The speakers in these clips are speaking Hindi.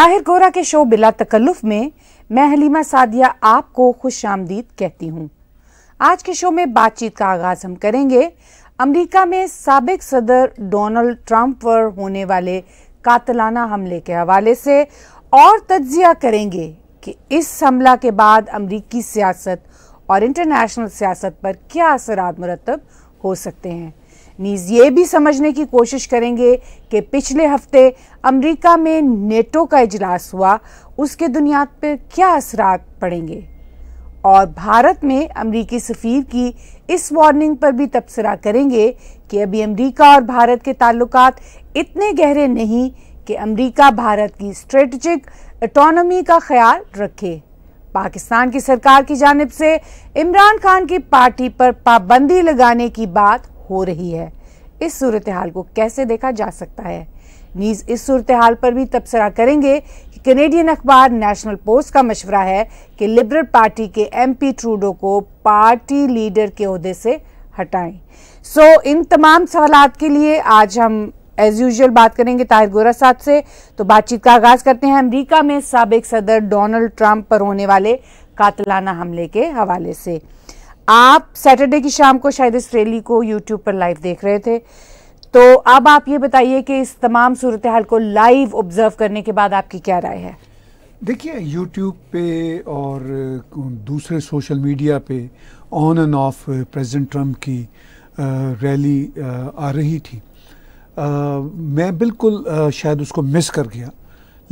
ताहिर गोरा के शो बिला तकल्लुफ में मैं हलीमा सादिया आपको खुश आमदीद कहती हूँ आज के शो में बातचीत का आगाज हम करेंगे अमेरिका में सबक सदर डोनाल्ड ट्रंप पर होने वाले कातलाना हमले के हवाले से और तजिया करेंगे कि इस हमला के बाद अमरीकी सियासत और इंटरनेशनल सियासत पर क्या असर मुरतब हो सकते हैं नीज ये भी समझने की कोशिश करेंगे कि पिछले हफ्ते अमेरिका में नेटो का इजलास हुआ उसके दुनिया पर क्या असरात पड़ेंगे और भारत में अमरीकी सफ़ीर की इस वार्निंग पर भी तबसरा करेंगे कि अभी अमरीका और भारत के ताल्लुक इतने गहरे नहीं कि अमरीका भारत की स्ट्रेटजिक एटोनमी का ख्याल रखे पाकिस्तान की सरकार की जानब से इमरान खान की पार्टी पर पाबंदी लगाने की बात हो रही है इस सूरत हाल को कैसे देखा जा सकता है नीज इस सूरत हाल पर भी तबसरा करेंगे कि कनेडियन अखबार नेशनल पोस्ट का मशवरा है कि लिबरल पार्टी के एमपी ट्रूडो को पार्टी लीडर के अहदे से हटाएं सो so, इन तमाम सवाल के लिए आज हम एज यूजल बात करेंगे ताहिर गोरा साहब से तो बातचीत का आगाज करते हैं अमरीका में सबक सदर डोनाल्ड ट्रंप पर होने वाले कातलाना हमले के हवाले से आप सैटरडे की शाम को शायद इस रैली को यूट्यूब पर लाइव देख रहे थे तो अब आप ये बताइए कि इस तमाम सूरत हाल को लाइव ऑब्जर्व करने के बाद आपकी क्या राय है देखिए यूट्यूब पे और दूसरे सोशल मीडिया पे on and off president Trump की रैली आ रही थी आ, मैं बिल्कुल शायद उसको मिस कर गया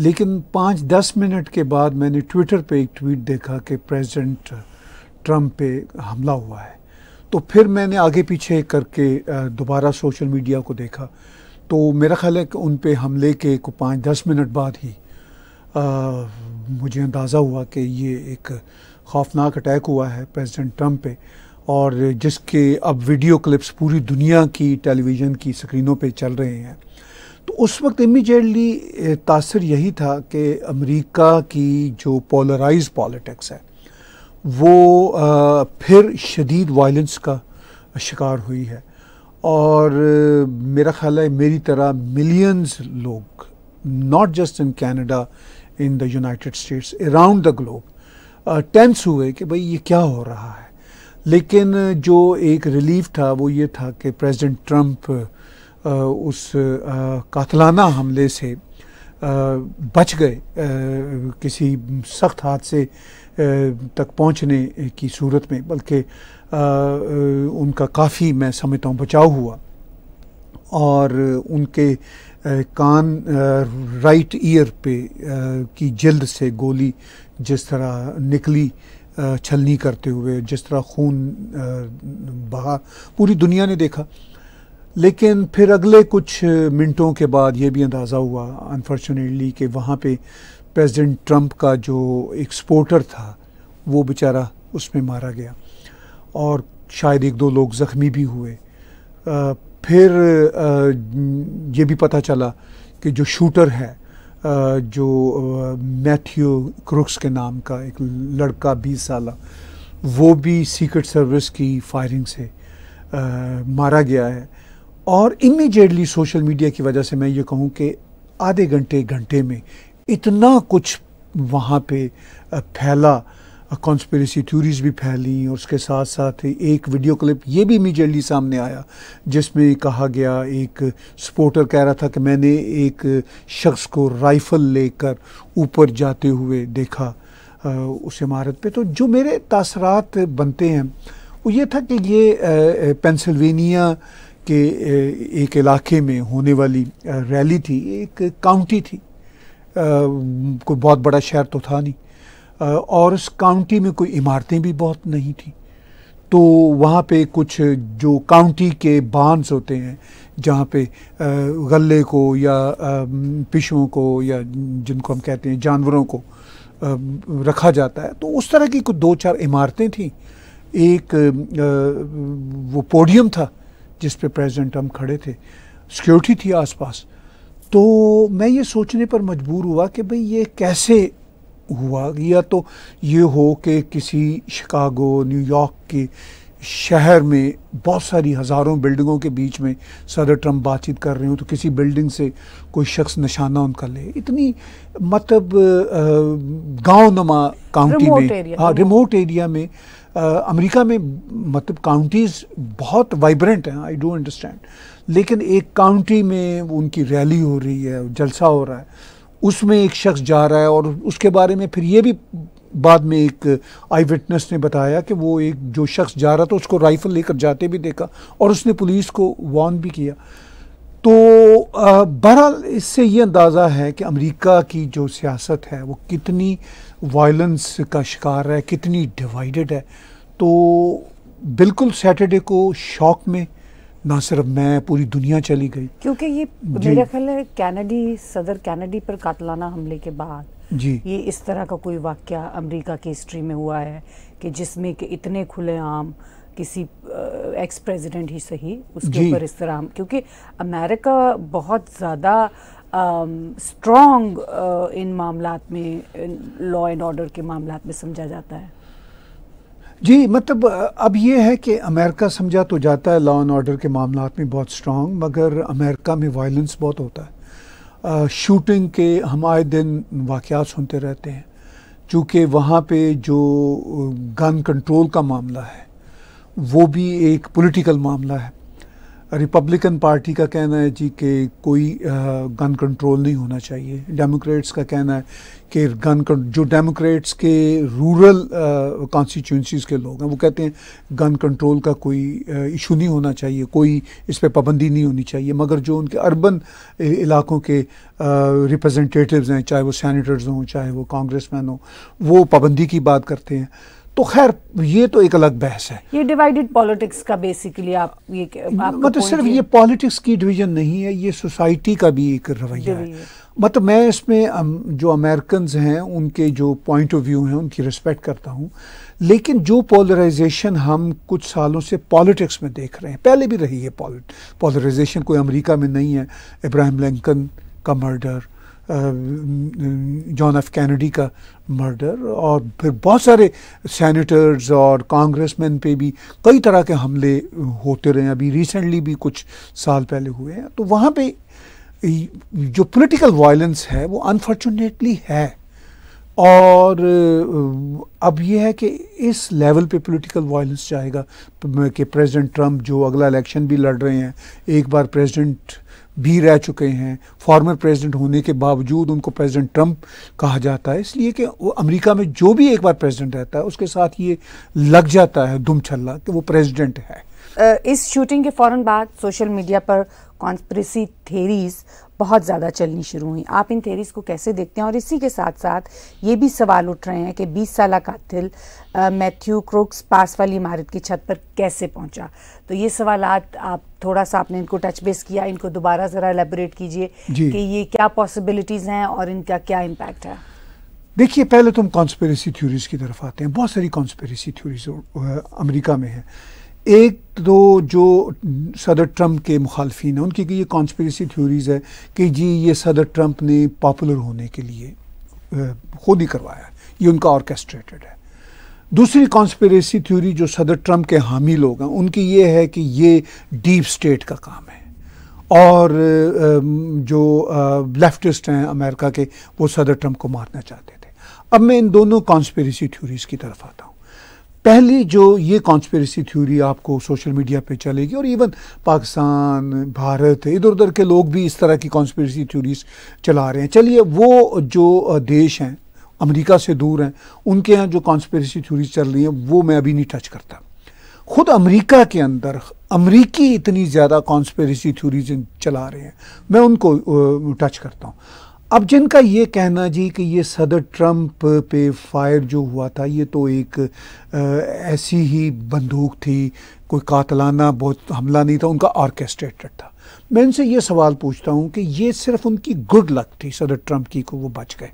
लेकिन पाँच दस मिनट के बाद मैंने ट्विटर पे एक ट्वीट देखा कि प्रेसिडेंट ट्रंप पे हमला हुआ है तो फिर मैंने आगे पीछे करके दोबारा सोशल मीडिया को देखा तो मेरा ख्याल है कि उन पे हमले के को पाँच दस मिनट बाद ही आ, मुझे अंदाज़ा हुआ कि ये एक खौफनाक अटैक हुआ है प्रेसिडेंट ट्रम्प पे और जिसके अब वीडियो क्लिप्स पूरी दुनिया की टेलीविज़न की स्क्रीनों पे चल रहे हैं तो उस वक्त इमीजिएटली तासर यही था कि अमेरिका की जो पोलराइज पॉलिटिक्स है वो आ, फिर शदीद वायलेंस का शिकार हुई है और मेरा ख्याल है मेरी तरह मिलियंस लोग not just in Canada in the United States around the globe tense हुए कि भाई ये क्या हो रहा है लेकिन जो एक रिलीफ था वो ये था कि प्रेसिडेंट ट्रंप उस कातलाना हमले से बच गए किसी सख्त हादसे तक पहुंचने की सूरत में बल्कि उनका काफ़ी मैं समझता हूँ बचाव हुआ और उनके कान राइट ईयर पे की जल्द से गोली जिस तरह निकली छलनी करते हुए जिस तरह खून बहा पूरी दुनिया ने देखा लेकिन फिर अगले कुछ मिनटों के बाद ये भी अंदाज़ा हुआ अनफॉर्चुनेटली कि वहाँ पे प्रेसिडेंट ट्रंप का जो एक्सपोर्टर था वो बेचारा उसमें मारा गया और शायद एक दो लोग ज़ख्मी भी हुए आ, फिर आ, ये भी पता चला कि जो शूटर है आ, जो मैथ्यू क्रुक्स के नाम का एक लड़का बीस साल वो भी सीक्रेट सर्विस की फायरिंग से आ, मारा गया है और इमीडिएटली सोशल मीडिया की वजह से मैं ये कहूँ कि आधे घंटे घंटे में इतना कुछ वहाँ पे फैला कॉन्स्परेसी थ्यूरीज़ भी फैली और उसके साथ साथ एक वीडियो क्लिप ये भी इमीडिएटली सामने आया जिसमें कहा गया एक सपोर्टर कह रहा था कि मैंने एक शख्स को राइफल लेकर ऊपर जाते हुए देखा उस इमारत पे तो जो मेरे तासरात बनते हैं वो ये था कि ये पेंसिल्वेनिया के एक इलाके में होने वाली रैली थी एक काउंटी थी कोई बहुत बड़ा शहर तो था नहीं और उस काउंटी में कोई इमारतें भी बहुत नहीं थी तो वहाँ पे कुछ जो काउंटी के बांस होते हैं जहाँ पे गले को या पिशुओं को या जिनको हम कहते हैं जानवरों को रखा जाता है तो उस तरह की कुछ दो चार इमारतें थी एक वो पोडियम था जिस पे प्रेसिडेंट हम खड़े थे सिक्योरिटी थी आसपास पास तो मैं ये सोचने पर मजबूर हुआ कि भाई ये कैसे हुआ या तो ये हो कि किसी शिकागो न्यूयॉर्क के शहर में बहुत सारी हज़ारों बिल्डिंगों के बीच में सदर ट्रम्प बातचीत कर रहे हो तो किसी बिल्डिंग से कोई शख्स निशाना उनका ले इतनी मतलब गांव नमा काउंटी में हाँ रिमोट एरिया में अमेरिका में मतलब काउंटीज़ बहुत वाइब्रेंट हैं आई डोंट अंडरस्टैंड लेकिन एक काउंटी में उनकी रैली हो रही है जलसा हो रहा है उसमें एक शख्स जा रहा है और उसके बारे में फिर ये भी बाद में एक आई विटनेस ने बताया कि वो एक जो शख्स जा रहा था उसको राइफ़ल लेकर जाते भी देखा और उसने पुलिस को वार्न भी किया तो बहरहाल इससे ये अंदाज़ा है कि अमेरिका की जो सियासत है वो कितनी वायलेंस का शिकार है कितनी डिवाइडेड है तो बिल्कुल सैटरडे को शौक में ना सिर्फ मैं पूरी दुनिया चली गई क्योंकि ये मेरा ख्याल है कैनेडी सदर कैनेडी पर कातलाना हमले के बाद जी ये इस तरह का कोई वाक्य अमेरिका की हिस्ट्री में हुआ है कि जिसमें कि इतने खुलेआम किसी एक्स प्रेसिडेंट ही सही उसके ऊपर इस तरह क्योंकि अमेरिका बहुत ज़्यादा स्ट्रॉन्ग इन मामला में लॉ एंड ऑर्डर के मामला में समझा जाता है जी मतलब अब ये है कि अमेरिका समझा तो जाता है लॉ एंड ऑर्डर के मामला में बहुत स्ट्रांग मगर अमेरिका में वायलेंस बहुत होता है शूटिंग के हम आए दिन वाक़ सुनते रहते हैं चूँकि वहाँ पे जो गन कंट्रोल का मामला है वो भी एक पॉलिटिकल मामला है रिपब्लिकन पार्टी का कहना है जी कि कोई गन कंट्रोल नहीं होना चाहिए डेमोक्रेट्स का कहना है कि गन जो डेमोक्रेट्स के रूरल कॉन्स्टिट्यूंसीज के लोग हैं वो कहते हैं गन कंट्रोल का कोई इशू नहीं होना चाहिए कोई इस पर पाबंदी नहीं होनी चाहिए मगर जो उनके अर्बन इलाकों के रिप्रजेंटेटिव हैं चाहे वो सैनिटर्स हों चाहे वो कांग्रेस मैन हों वो पाबंदी की बात करते हैं तो खैर ये तो एक अलग बहस है ये डिवाइडेड पॉलिटिक्स का बेसिकली आप ये मतलब सिर्फ ये पॉलिटिक्स की डिवीजन नहीं है ये सोसाइटी का भी एक रवैया है मतलब मैं इसमें जो अमेरिकन हैं उनके जो पॉइंट ऑफ व्यू हैं उनकी रिस्पेक्ट करता हूँ लेकिन जो पोलराइजेशन हम कुछ सालों से पॉलिटिक्स में देख रहे हैं पहले भी रही है पोलराइजेशन कोई अमेरिका में नहीं है इब्राहिम लिंकन का मर्डर जॉन एफ कैनेडी का मर्डर और फिर बहुत सारे सैनिटर्स और कांग्रेसमैन पे भी कई तरह के हमले होते रहे अभी रिसेंटली भी कुछ साल पहले हुए हैं तो वहाँ पे जो पॉलिटिकल वायलेंस है वो अनफॉर्चुनेटली है और अब यह है कि इस लेवल पे पॉलिटिकल वायलेंस जाएगा कि प्रेसिडेंट ट्रंप जो अगला इलेक्शन भी लड़ रहे हैं एक बार प्रेसिडेंट भी रह चुके हैं फॉर्मर प्रेसिडेंट होने के बावजूद उनको प्रेसिडेंट ट्रंप कहा जाता है इसलिए कि वो अमेरिका में जो भी एक बार प्रेसिडेंट रहता है उसके साथ ये लग जाता है दुम छल्ला कि वो प्रेसिडेंट है इस शूटिंग के फौरन बाद सोशल मीडिया पर कॉन्स्परेसी थेरीज बहुत ज़्यादा चलनी शुरू हुई आप इन थेरीज को कैसे देखते हैं और इसी के साथ साथ ये भी सवाल उठ रहे हैं कि 20 साल कातिल मैथ्यू क्रोक्स पास वाली इमारत की छत पर कैसे पहुंचा तो ये सवाल आप थोड़ा सा आपने इनको टच बेस किया इनको दोबारा ज़रा एलेबोरेट कीजिए कि ये क्या पॉसिबिलिटीज़ हैं और इनका क्या इम्पैक्ट है देखिए पहले तो हम कॉन्स्पेरेसी थ्योरीज की तरफ आते हैं बहुत सारी कॉन्स्पेरेसी थ्योरीज अमेरिका में है एक तो जो सदर ट्रंप के मुखालफी हैं उनकी ये कॉन्स्परेसी थ्योरीज़ है कि जी ये सदर ट्रंप ने पॉपुलर होने के लिए खुद ही करवाया ये उनका ऑर्केस्ट्रेटेड है दूसरी कॉन्स्परेसी थ्योरी जो सदर ट्रंप के हामी लोग हैं उनकी ये है कि ये डीप स्टेट का काम है और जो लेफ्टिस्ट हैं अमेरिका के वो सदर ट्रंप को मारना चाहते थे अब मैं इन दोनों कॉन्स्परेसी थ्योरीज़ की तरफ आता हूँ पहली जो ये कॉन्स्पेरेसी थ्योरी आपको सोशल मीडिया पे चलेगी और इवन पाकिस्तान भारत इधर उधर के लोग भी इस तरह की कॉन्स्पेरेसी थ्योरीज चला रहे हैं चलिए वो जो देश हैं अमेरिका से दूर हैं उनके यहाँ जो कॉन्स्पेरेसी थ्योरीज चल रही हैं वो मैं अभी नहीं टच करता खुद अमेरिका के अंदर अमरीकी इतनी ज़्यादा कॉन्स्पेरेसी थ्योरीज चला रहे हैं मैं उनको टच करता हूँ अब जिनका ये कहना जी कि ये सदर ट्रंप पे फायर जो हुआ था ये तो एक आ, ऐसी ही बंदूक थी कोई कातलाना बहुत हमला नहीं था उनका ऑर्केस्ट्रेटर था मैं इनसे ये सवाल पूछता हूँ कि ये सिर्फ उनकी गुड लक थी सदर ट्रंप की को वो बच गए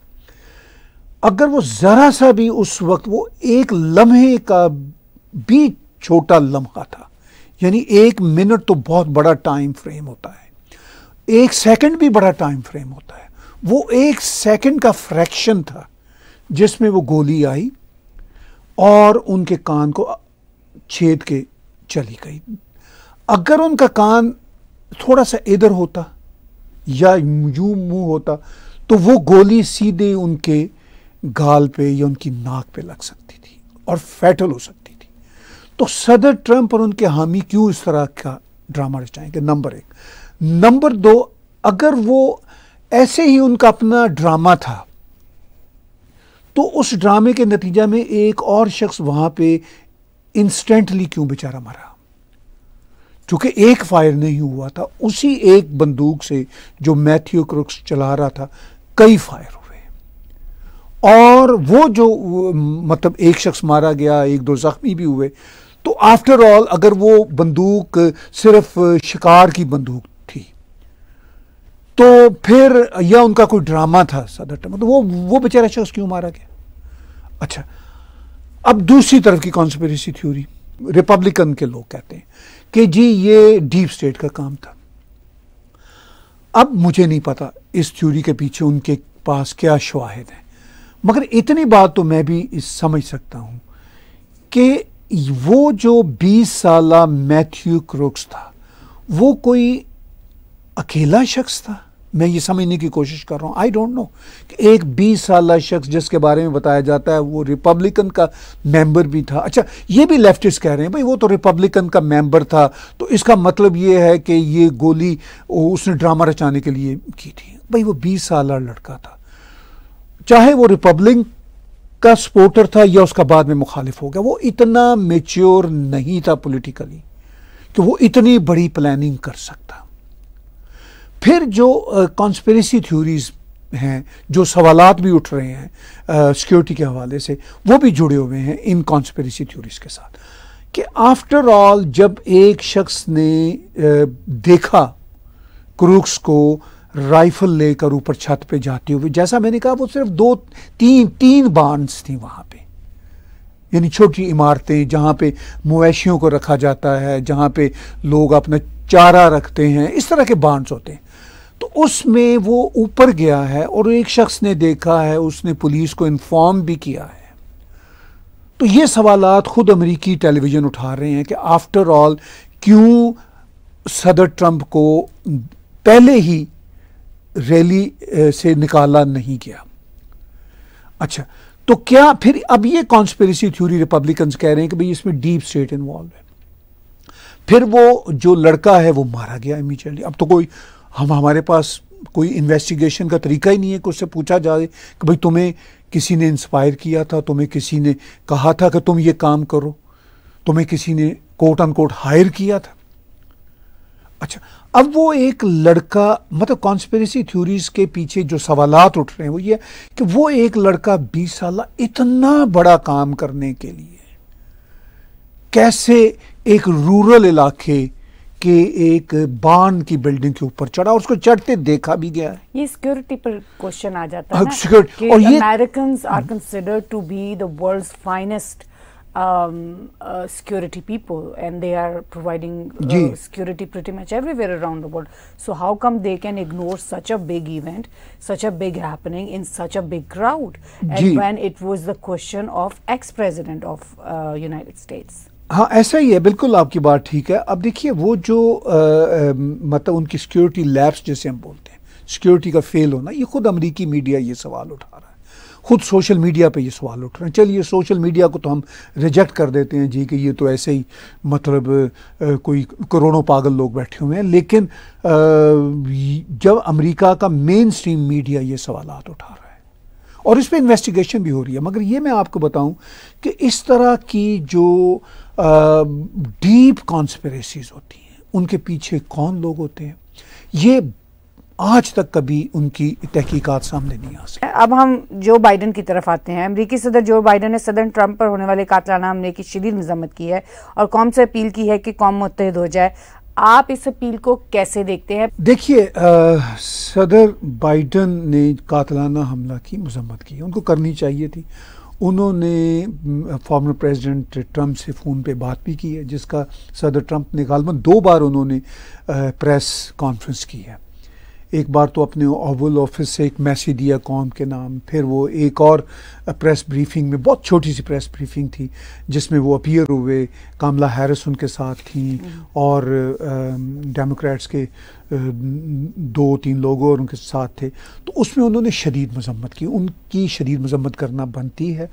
अगर वो ज़रा सा भी उस वक्त वो एक लम्हे का भी छोटा लम्हा था यानी एक मिनट तो बहुत बड़ा टाइम फ्रेम होता है एक सेकंड भी बड़ा टाइम फ्रेम होता है वो एक सेकंड का फ्रैक्शन था जिसमें वो गोली आई और उनके कान को छेद के चली गई अगर उनका कान थोड़ा सा इधर होता या यू मुंह होता तो वो गोली सीधे उनके गाल पे या उनकी नाक पे लग सकती थी और फैटल हो सकती थी तो सदर ट्रंप और उनके हामी क्यों इस तरह का ड्रामा रचाएंगे नंबर एक नंबर दो अगर वो ऐसे ही उनका अपना ड्रामा था तो उस ड्रामे के नतीजा में एक और शख्स वहां पे इंस्टेंटली क्यों बेचारा मरा क्योंकि एक फायर नहीं हुआ था उसी एक बंदूक से जो मैथ्यू क्रुक्स चला रहा था कई फायर हुए और वो जो मतलब एक शख्स मारा गया एक दो जख्मी भी हुए तो आफ्टर ऑल अगर वो बंदूक सिर्फ शिकार की बंदूक तो फिर या उनका कोई ड्रामा था सदर मतलब तो वो वो बेचारा शख्स क्यों मारा गया अच्छा अब दूसरी तरफ की कॉन्स्परेसी थ्योरी रिपब्लिकन के लोग कहते हैं कि जी ये डीप स्टेट का काम था अब मुझे नहीं पता इस थ्योरी के पीछे उनके पास क्या शवाहद हैं मगर इतनी बात तो मैं भी इस समझ सकता हूं कि वो जो 20 साल मैथ्यू क्रोक्स था वो कोई अकेला शख्स था मैं ये समझने की कोशिश कर रहा हूँ आई डोंट नो कि एक बीस साल शख्स जिसके बारे में बताया जाता है वो रिपब्लिकन का मेंबर भी था अच्छा ये भी लेफ्टिस्ट कह रहे हैं भाई वो तो रिपब्लिकन का मेंबर था तो इसका मतलब ये है कि ये गोली उसने ड्रामा रचाने के लिए की थी भाई वो बीस साल लड़का था चाहे वो रिपब्लिक का सपोर्टर था या उसका बाद में मुखालिफ हो गया वो इतना मेच्योर नहीं था पोलिटिकली कि वो इतनी बड़ी प्लानिंग कर सकता फिर जो कॉन्स्परेसी uh, थ्योरीज हैं जो सवालत भी उठ रहे हैं सिक्योरिटी uh, के हवाले से वो भी जुड़े हुए हैं इन कॉन्स्परेसी थ्योरीज के साथ कि आफ्टर ऑल जब एक शख्स ने uh, देखा क्रूक्स को राइफल लेकर ऊपर छत पे जाते हुए जैसा मैंने कहा वो सिर्फ दो तीन तीन बांड्स थी वहाँ पे यानी छोटी इमारतें जहाँ पे मवेशियों को रखा जाता है जहाँ पे लोग अपना चारा रखते हैं इस तरह के बांड्स होते हैं तो उसमें वो ऊपर गया है और एक शख्स ने देखा है उसने पुलिस को इन्फॉर्म भी किया है तो ये सवाल खुद अमेरिकी टेलीविज़न उठा रहे हैं कि आफ्टर ऑल क्यों सदर ट्रंप को पहले ही रैली से निकाला नहीं गया अच्छा तो क्या फिर अब ये कॉन्स्पेरेसी थ्योरी रिपब्लिकन कह रहे हैं कि भाई इसमें डीप स्टेट इन्वॉल्व है फिर वो जो लड़का है वो मारा गया इमीजिएटली अब तो कोई हम हमारे पास कोई इन्वेस्टिगेशन का तरीका ही नहीं है कि उससे पूछा जाए कि भाई तुम्हें किसी ने इंस्पायर किया था तुम्हें किसी ने कहा था कि तुम ये काम करो तुम्हें किसी ने कोट अन हायर किया था अच्छा अब वो एक लड़का मतलब कॉन्स्पेरेसी थ्योरीज के पीछे जो सवालात उठ रहे हैं वो ये कि वो एक लड़का 20 साल इतना बड़ा काम करने के लिए कैसे एक रूरल इलाके के एक बांध की बिल्डिंग के ऊपर चढ़ा और उसको चढ़ते देखा भी गया ये सिक्योरिटी पर क्वेश्चन आ जाता है सिक्योरिटी हाँ, और ये American are consider to be the world finest security people and they are providing security pretty much everywhere around the world so how come they can ignore such a big event such a big happening in such a big crowd and when it was the question of ex president of United States हाँ ऐसा ही है बिल्कुल आपकी बात ठीक है अब देखिए वो जो मतलब उनकी सिक्योरिटी लैब्स जैसे हम बोलते हैं सिक्योरिटी का फेल होना ये खुद अमरीकी मीडिया ये सवाल उठा रहा है खुद सोशल मीडिया पे ये सवाल उठ रहे हैं चलिए सोशल मीडिया को तो हम रिजेक्ट कर देते हैं जी कि ये तो ऐसे ही मतलब आ, कोई करोड़ों पागल लोग बैठे हुए हैं लेकिन आ, जब अमरीका का मेन स्ट्रीम मीडिया ये सवाल उठा रहा है और इस पर इन्वेस्टिगेशन भी हो रही है मगर ये मैं आपको बताऊं कि इस तरह की जो डीप कॉन्स्परेसीज होती हैं उनके पीछे कौन लोग होते हैं ये आज तक कभी उनकी तहकीकात सामने नहीं आ सकती अब हम जो बाइडन की तरफ आते हैं अमरीकी सदर जो बाइडन ने सदर ट्रंप पर होने वाले कातलाना हमले की शदीद मजम्मत की है और कौम से अपील की है कि कौम मुतहद हो जाए आप इस अपील को कैसे देखते हैं देखिए सदर बाइडन ने कातलाना हमला की मजम्मत की उनको करनी चाहिए थी उन्होंने फॉर्मर प्रेसिडेंट ट्रंप से फ़ोन पे बात भी की है जिसका सदर ट्रंप ने गालबा दो बार उन्होंने प्रेस कॉन्फ्रेंस की है एक बार तो अपने ओवल ऑफिस से एक मैसेज दिया कौम के नाम फिर वो एक और प्रेस ब्रीफिंग में बहुत छोटी सी प्रेस ब्रीफिंग थी जिसमें वो अपीयर हुए कामला हैरिस उनके साथ थी हम्म। और डेमोक्रेट्स के दो तीन लोगों और उनके साथ थे तो उसमें उन्होंने शदीद मजम्मत की उनकी शदीद मजम्मत करना बनती है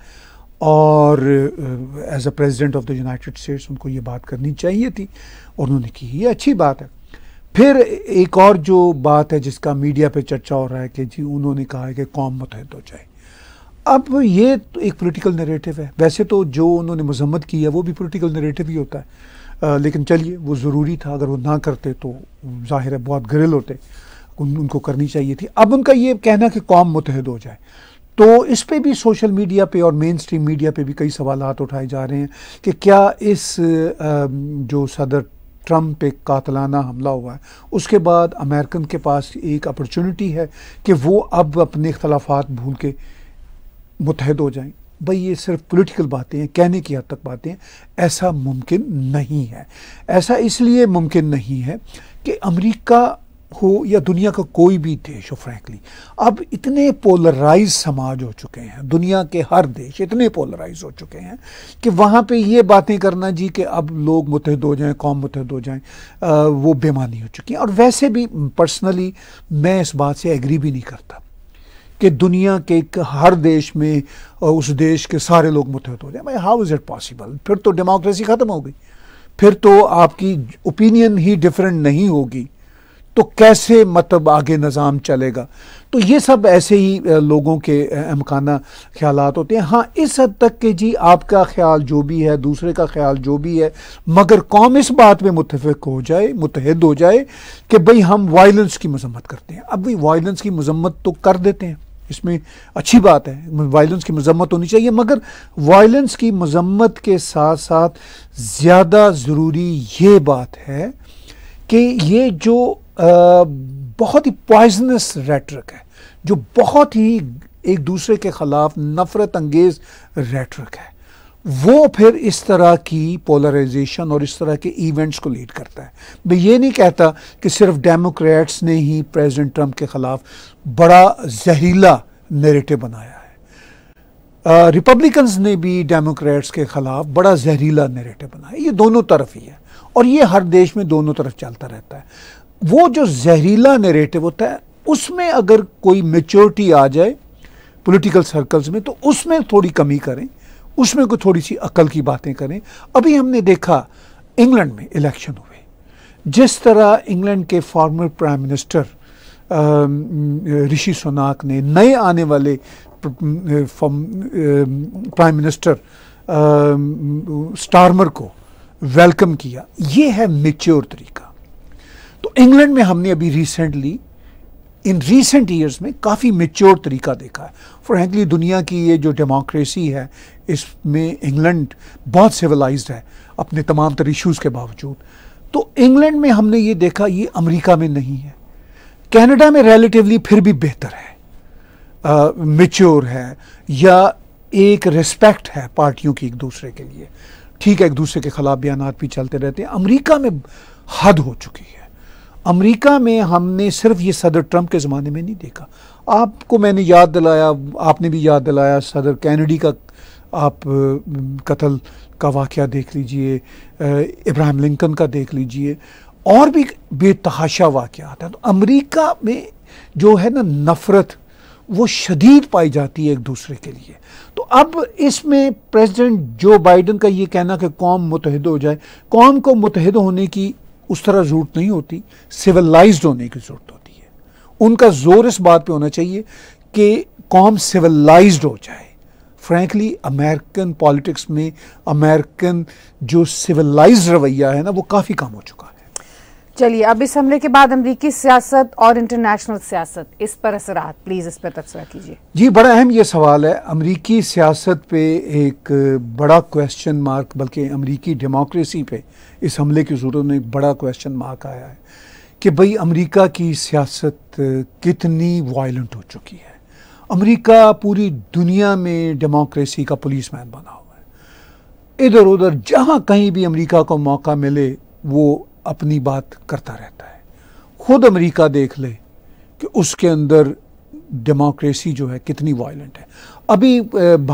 और as a president of the United States उनको ये बात करनी चाहिए थी और उन्होंने की ये अच्छी बात है फिर एक और जो बात है जिसका मीडिया पे चर्चा हो रहा है कि जी उन्होंने कहा है कि कौम मुतहद हो जाए अब ये तो एक पॉलिटिकल नरेटिव है वैसे तो जो उन्होंने मजम्मत की है वो भी पॉलिटिकल नरेटिव ही होता है आ, लेकिन चलिए वो ज़रूरी था अगर वो ना करते तो जाहिर है बहुत घरेल होते उन, उनको करनी चाहिए थी अब उनका ये कहना कि कौम मुतहद हो जाए तो इस पे भी सोशल मीडिया पे और मेन स्ट्रीम मीडिया पे भी कई सवाल उठाए जा रहे हैं कि क्या इस जो सदर ट्रंप पे कातलाना हमला हुआ है उसके बाद अमेरिकन के पास एक अपॉर्चुनिटी है कि वो अब अपने अख्तलाफात भूल के मुतहद हो जाएं भाई ये सिर्फ पॉलिटिकल बातें हैं कहने की हद तक बातें हैं ऐसा मुमकिन नहीं है ऐसा इसलिए मुमकिन नहीं है कि अमेरिका हो या दुनिया का कोई भी देश हो फ्रेंकली अब इतने पोलराइज समाज हो चुके हैं दुनिया के हर देश इतने पोलराइज हो चुके हैं कि वहाँ पे ये बातें करना जी कि अब लोग मुतहद हो जाएं कौम मुतहद हो जाएं वो बेमानी हो चुकी है और वैसे भी पर्सनली मैं इस बात से एग्री भी नहीं करता कि दुनिया के हर देश में उस देश के सारे लोग मुतहद हो जाए भाई हाउ इज़ इट पॉसिबल फिर तो डेमोक्रेसी ख़त्म हो गई फिर तो आपकी ओपिनियन ही डिफरेंट नहीं होगी तो कैसे मतलब आगे निज़ाम चलेगा तो ये सब ऐसे ही लोगों के अहमकाना ख्याल होते हैं हाँ इस हद तक कि जी आपका ख्याल जो भी है दूसरे का ख्याल जो भी है मगर कौम इस बात में मुतफ़ हो जाए मुतहद हो जाए कि भाई हम वायलेंस की मजम्मत करते हैं अब भी वायलेंस की मजम्मत तो कर देते हैं इसमें अच्छी बात है वायलेंस की मजम्मत होनी चाहिए मगर वायलेंस की मजम्मत के साथ साथ ज़्यादा ज़रूरी ये बात है कि ये जो बहुत ही पॉइजनस रेटरिक है जो बहुत ही एक दूसरे के ख़िलाफ़ नफ़रत अंगेज़ रेटरिक है वो फिर इस तरह की पोलराइजेशन और इस तरह के इवेंट्स को लीड करता है मैं ये नहीं कहता कि सिर्फ डेमोक्रेट्स ने ही प्रेसिडेंट ट्रंप के ख़िलाफ़ बड़ा जहरीला नेरेटिव बनाया है रिपब्लिकन्स ने भी डेमोक्रेट्स के ख़िलाफ़ बड़ा जहरीला नेरेटिव बनाया ये दोनों तरफ ही है और ये हर देश में दोनों तरफ चलता रहता है वो जो जहरीला नेरेटिव होता है उसमें अगर कोई मेच्योरिटी आ जाए पॉलिटिकल सर्कल्स में तो उसमें थोड़ी कमी करें उसमें कोई थोड़ी सी अकल की बातें करें अभी हमने देखा इंग्लैंड में इलेक्शन हुए जिस तरह इंग्लैंड के फॉर्मर प्राइम मिनिस्टर ऋषि सोनाक ने नए आने वाले प्राइम मिनिस्टर स्टारमर को वेलकम किया ये है मेच्योर तरीका इंग्लैंड में हमने अभी रिसेंटली इन रीसेंट ईयर्स में काफ़ी मेच्योर तरीका देखा है फ्रेंकली दुनिया की ये जो डेमोक्रेसी है इसमें इंग्लैंड बहुत सिविलाइज है अपने तमाम तर इशूज़ के बावजूद तो इंग्लैंड में हमने ये देखा ये अमेरिका में नहीं है कनाडा में रिलेटिवली फिर भी बेहतर है मेच्योर है या एक रिस्पेक्ट है पार्टियों की एक दूसरे के लिए ठीक है एक दूसरे के खिलाफ बयान भी चलते रहते हैं अमरीका में हद हो चुकी है अमेरिका में हमने सिर्फ ये सदर ट्रंप के ज़माने में नहीं देखा आपको मैंने याद दिलाया आपने भी याद दिलाया सदर कैनेडी का आप कत्ल का वाक़ देख लीजिए इब्राहिम लिंकन का देख लीजिए और भी बेतहाशा वाक़ है तो अमरीका में जो है ना नफ़रत वो शदीद पाई जाती है एक दूसरे के लिए तो अब इसमें प्रेसिडेंट जो बाइडन का ये कहना कि कौम मुतहद हो जाए कौम को मुतहद होने की उस तरह जरूरत नहीं होती सिविलाइज होने की ज़रूरत होती है उनका जोर इस बात पे होना चाहिए कि कौम सिविलाइज हो जाए फ्रेंकली अमेरिकन पॉलिटिक्स में अमेरिकन जो सिविलाइज रवैया है ना वो काफ़ी कम हो चुका है चलिए अब इस हमले के बाद अमरीकी सियासत और इंटरनेशनल सियासत इस पर असर प्लीज़ इस पर तबसरा कीजिए जी बड़ा अहम यह सवाल है अमरीकी सियासत पे एक बड़ा क्वेश्चन मार्क बल्कि अमरीकी डेमोक्रेसी पे इस हमले की जरूरत में एक बड़ा क्वेश्चन मार्क आया है कि भाई अमरीका की सियासत कितनी वायलेंट हो चुकी है अमरीका पूरी दुनिया में डेमोक्रेसी का पुलिस मैन बना हुआ है इधर उधर जहाँ कहीं भी अमरीका को मौका मिले वो अपनी बात करता रहता है खुद अमेरिका देख ले कि उसके अंदर डेमोक्रेसी जो है कितनी वायलेंट है अभी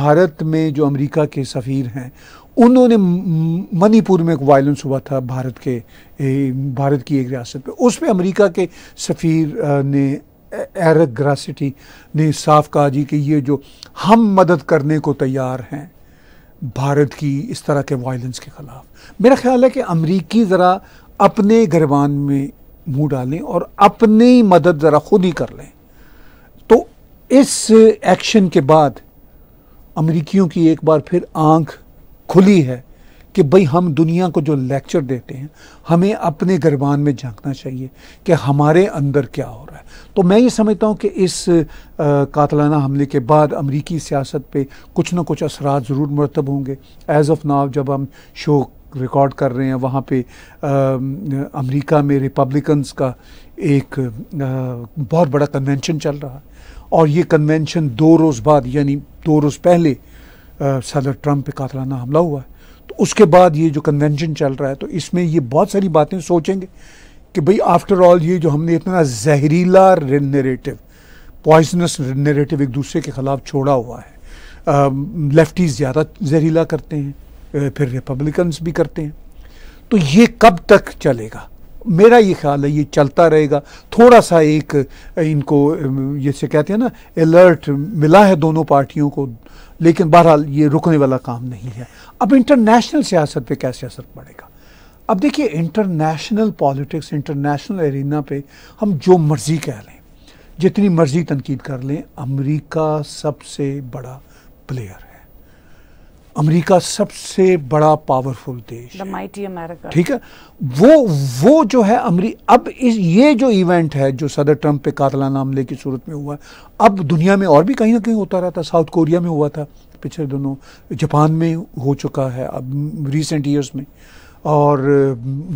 भारत में जो अमेरिका के सफ़ीर हैं उन्होंने मणिपुर में एक वायलेंस हुआ था भारत के भारत की एक रियासत पे उस पर अमरीका के सफ़ीर ने एरक ग्रासिटी ने साफ कहा जी कि ये जो हम मदद करने को तैयार हैं भारत की इस तरह के वायलेंस के ख़िलाफ़ मेरा ख्याल है कि अमरीकी ज़रा अपने गरबान में मुंह डालें और अपनी मदद ज़रा खुद ही कर लें तो इस एक्शन के बाद अमरीकियों की एक बार फिर आंख खुली है कि भाई हम दुनिया को जो लेक्चर देते हैं हमें अपने गरबान में झांकना चाहिए कि हमारे अंदर क्या हो रहा है तो मैं ये समझता हूँ कि इस कातलाना हमले के बाद अमरीकी सियासत पे कुछ ना कुछ असरा ज़रूर मरतब होंगे एज़ ऑफ नाव जब हम शो रिकॉर्ड कर रहे हैं वहाँ पे अमेरिका में रिपब्लिकन्स का एक आ, बहुत बड़ा कन्वेंशन चल रहा है और ये कन्वेंशन दो रोज़ बाद यानी दो रोज़ पहले आ, सदर ट्रंप पे कातलाना हमला हुआ है तो उसके बाद ये जो कन्वेंशन चल रहा है तो इसमें ये बहुत सारी बातें सोचेंगे कि भाई आफ्टर ऑल ये जो हमने इतना जहरीला नरेटिव पॉइजनस नरेटिव एक दूसरे के ख़िलाफ़ छोड़ा हुआ है लेफ्टीज़ ज़्यादा जहरीला करते हैं फिर रिपब्लिकन्स भी करते हैं तो ये कब तक चलेगा मेरा ये ख्याल है ये चलता रहेगा थोड़ा सा एक इनको जैसे कहते हैं ना अलर्ट मिला है दोनों पार्टियों को लेकिन बहरहाल ये रुकने वाला काम नहीं है अब इंटरनेशनल सियासत पे कैसे असर पड़ेगा अब देखिए इंटरनेशनल पॉलिटिक्स इंटरनेशनल एरिना पे हम जो मर्ज़ी कह लें जितनी मर्ज़ी तनकीद कर लें अमरीका सबसे बड़ा प्लेयर अमेरिका सबसे बड़ा पावरफुल देश अमेरिका ठीक है वो वो जो है अमरी अब इस ये जो इवेंट है जो सदर ट्रम्प पे कातलाना हमले की सूरत में हुआ अब दुनिया में और भी कहीं ना कहीं होता रहा था साउथ कोरिया में हुआ था पिछले दोनों जापान में हो चुका है अब रिसेंट ईयर्स में और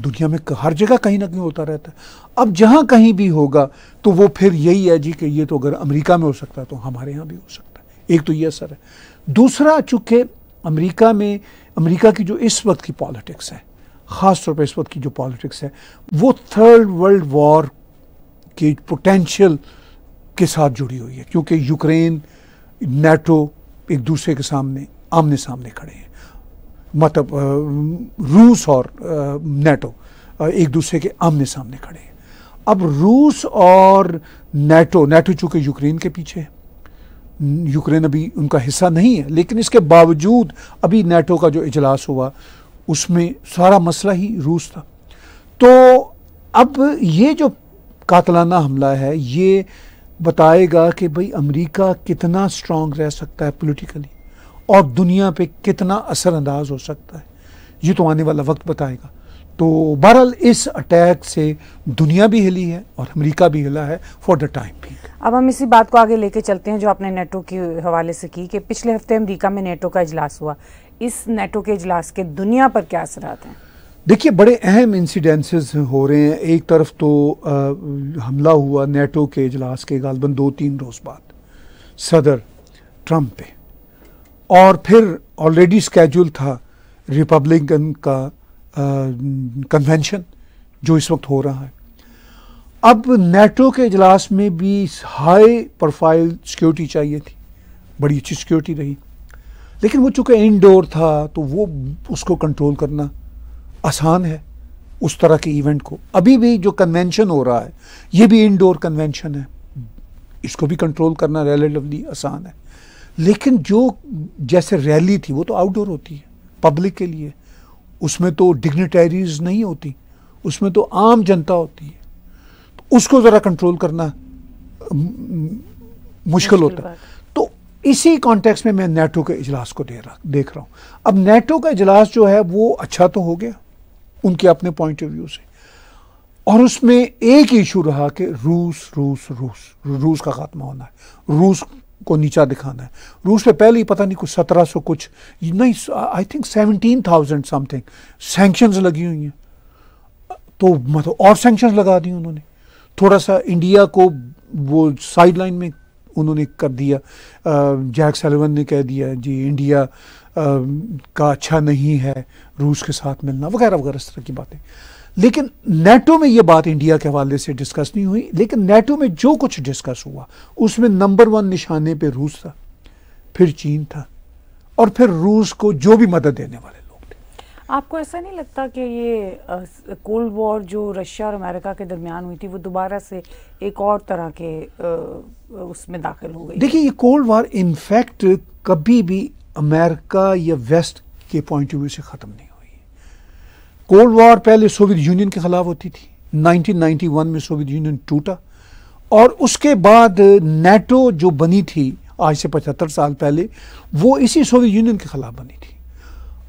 दुनिया में हर जगह कहीं ना कहीं होता रहता है अब जहाँ कहीं भी होगा तो वो फिर यही है जी कि ये तो अगर अमेरिका में हो सकता है तो हमारे यहाँ भी हो सकता है एक तो ये असर है दूसरा चूँकि अमेरिका में अमेरिका की जो इस वक्त की पॉलिटिक्स है ख़ास तौर पर इस वक्त की जो पॉलिटिक्स है वो थर्ड वर्ल्ड वॉर के पोटेंशियल के साथ जुड़ी हुई है क्योंकि यूक्रेन नेटो एक दूसरे के सामने आमने सामने खड़े हैं मतलब रूस और नेटो एक दूसरे के आमने सामने खड़े हैं अब रूस और नेटो नेटो चूंकि यूक्रेन के पीछे है यूक्रेन अभी उनका हिस्सा नहीं है लेकिन इसके बावजूद अभी नेटो का जो इजलास हुआ उसमें सारा मसला ही रूस था तो अब ये जो कातलाना हमला है ये बताएगा कि भाई अमेरिका कितना स्ट्रांग रह सकता है पॉलिटिकली और दुनिया पे कितना असरअंदाज हो सकता है ये तो आने वाला वक्त बताएगा तो बहरहाल इस अटैक से दुनिया भी हिली है और अमेरिका भी हिला है फॉर द टाइम भी अब हम इसी बात को आगे लेके चलते हैं जो आपने नेटो के हवाले से की कि पिछले हफ्ते अमेरिका में नेटो का इजलास हुआ इस नेटो के इजलास के दुनिया पर क्या आते हैं देखिए बड़े अहम इंसिडेंसेस हो रहे हैं एक तरफ तो आ, हमला हुआ नेटो के इजलास के गालबन दो तीन रोज़ बाद सदर ट्रंप पे और फिर ऑलरेडी स्केजूल था रिपब्लिकन का कन्वेंशन जो इस वक्त हो रहा है अब नेटो के इजलास में भी हाई प्रोफाइल सिक्योरिटी चाहिए थी बड़ी अच्छी सिक्योरिटी रही लेकिन वो चूँकि इनडोर था तो वो उसको कंट्रोल करना आसान है उस तरह के इवेंट को अभी भी जो कन्वेंशन हो रहा है ये भी इनडोर कन्वेंशन है इसको भी कंट्रोल करना रेलेटिवली आसान है लेकिन जो जैसे रैली थी वो तो आउटडोर होती है पब्लिक के लिए उसमें तो डिग्निटरीज नहीं होती उसमें तो आम जनता होती है तो उसको ज़रा कंट्रोल करना मुश्किल होता है तो इसी कॉन्टेक्स्ट में मैं नेटो के इजलास को दे रहा देख रहा हूँ अब नेटो का इजलास जो है वो अच्छा तो हो गया उनके अपने पॉइंट ऑफ व्यू से और उसमें एक इशू रहा कि रूस रूस रूस रूस का खात्मा होना है रूस को नीचा दिखाना है रूस पे पहले ही पता नहीं कुछ सत्रह सौ कुछ नहीं I think seventeen thousand something sanctions लगी हुई हैं तो मतलब और सेंक्शन लगा दी उन्होंने थोड़ा सा इंडिया को वो साइड लाइन में उन्होंने कर दिया जैक सेलिवन ने कह दिया जी इंडिया का अच्छा नहीं है रूस के साथ मिलना वगैरह वगैरह इस तरह की बातें लेकिन नेटो में ये बात इंडिया के हवाले से डिस्कस नहीं हुई लेकिन नेटो में जो कुछ डिस्कस हुआ उसमें नंबर वन निशाने पे रूस था फिर चीन था और फिर रूस को जो भी मदद देने वाले लोग थे आपको ऐसा नहीं लगता कि ये कोल्ड वॉर जो रशिया और अमेरिका के दरमियान हुई थी वो दोबारा से एक और तरह के आ, उसमें दाखिल हो गई देखिए ये कोल्ड वॉर इनफैक्ट कभी भी अमेरिका या वेस्ट के पॉइंट ऑफ व्यू से ख़त्म नहीं कोल्ड वॉर पहले सोवियत यूनियन के खिलाफ होती थी 1991 में सोवियत यूनियन टूटा और उसके बाद नेटो जो बनी थी आज से 75 साल पहले वो इसी सोवियत यूनियन के खिलाफ बनी थी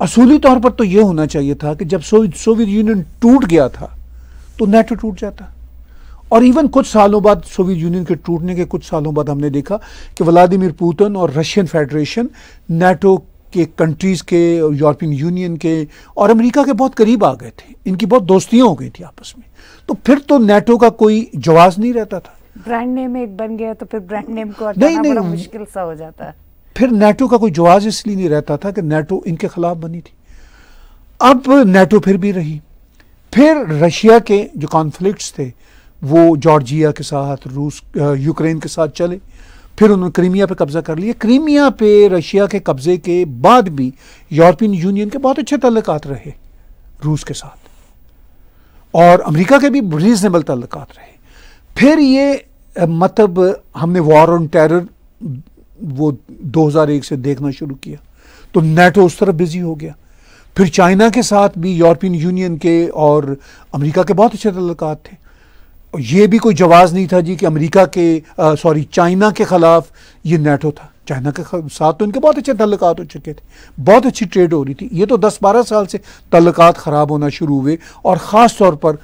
असूली तौर पर तो ये होना चाहिए था कि जब सोवियत सोवियत यूनियन टूट गया था तो नेटो टूट जाता और इवन कुछ सालों बाद सोवियत यूनियन के टूटने के कुछ सालों बाद हमने देखा कि व्लादिमिर पुतिन और रशियन फेडरेशन नेटो के कंट्रीज़ के और यूरोपियन यूनियन के और अमेरिका के बहुत करीब आ गए थे इनकी बहुत दोस्तियाँ हो गई थी आपस में तो फिर तो नेटो का कोई जवाब नहीं रहता था ब्रांड नेम एक बन गया तो फिर ब्रांड नेम को नहीं, नहीं, बड़ा मुश्किल सा हो जाता है फिर नेटो का कोई जवाब इसलिए नहीं रहता था कि नेटो इनके खिलाफ बनी थी अब नेटो फिर भी रही फिर रशिया के जो कॉन्फ्लिक्ट थे वो जॉर्जिया के साथ रूस यूक्रेन के साथ चले फिर उन्होंने क्रीमिया पर कब्ज़ा कर लिया क्रीमिया पे रशिया के कब्ज़े के बाद भी यूरोपियन यूनियन के बहुत अच्छे तल्लक रहे रूस के साथ और अमेरिका के भी रीजनेबल तल्लक रहे फिर ये मतलब हमने वॉर ऑन टेरर वो 2001 से देखना शुरू किया तो नेटो उस तरफ बिजी हो गया फिर चाइना के साथ भी यूरोपियन यूनियन के और अमेरिका के बहुत अच्छे तल्लक थे ये भी कोई जवाज़ नहीं था जी कि अमेरिका के सॉरी चाइना के ख़िलाफ़ ये नेटो था चाइना के साथ तो इनके बहुत अच्छे तल्लक हो चुके थे बहुत अच्छी ट्रेड हो रही थी ये तो दस बारह साल से तल्लक ख़राब होना शुरू हुए और ख़ास तौर पर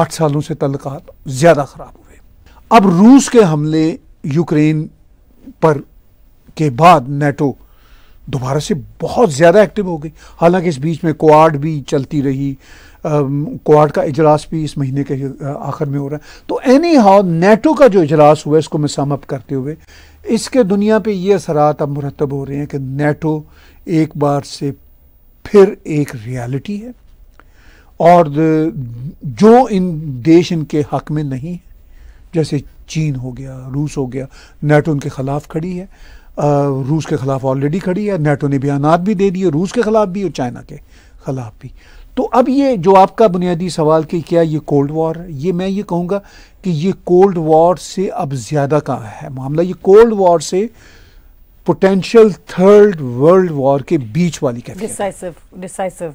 आठ सालों से तल्लक ज़्यादा ख़राब हुए अब रूस के हमले यूक्रेन पर के बाद नेटो दोबारा से बहुत ज़्यादा एक्टिव हो गई हालांकि इस बीच में क्वाड भी चलती रही क्वाड का इजलास भी इस महीने के आखिर में हो रहा है तो एनी हाउ नेटो का जो इजलास हुआ इसको मैं समअप करते हुए इसके दुनिया पे ये असरात अब मुरतब हो रहे हैं कि नेटो एक बार से फिर एक रियलिटी है और जो इन देश इनके हक में नहीं है जैसे चीन हो गया रूस हो गया नेटो उनके ख़िलाफ़ खड़ी है रूस के ख़िलाफ़ ऑलरेडी खड़ी है नेटो ने बयान भी दे दिए रूस के ख़िलाफ़ भी और चाइना के ख़िलाफ़ भी तो अब ये जो आपका बुनियादी सवाल कि क्या ये कोल्ड वॉर है ये मैं ये कहूँगा कि ये कोल्ड वॉर से अब ज़्यादा का है मामला ये कोल्ड वॉर से पोटेंशियल थर्ड वर्ल्ड वॉर के बीच वाली डिसाइसिव डिसाइसिव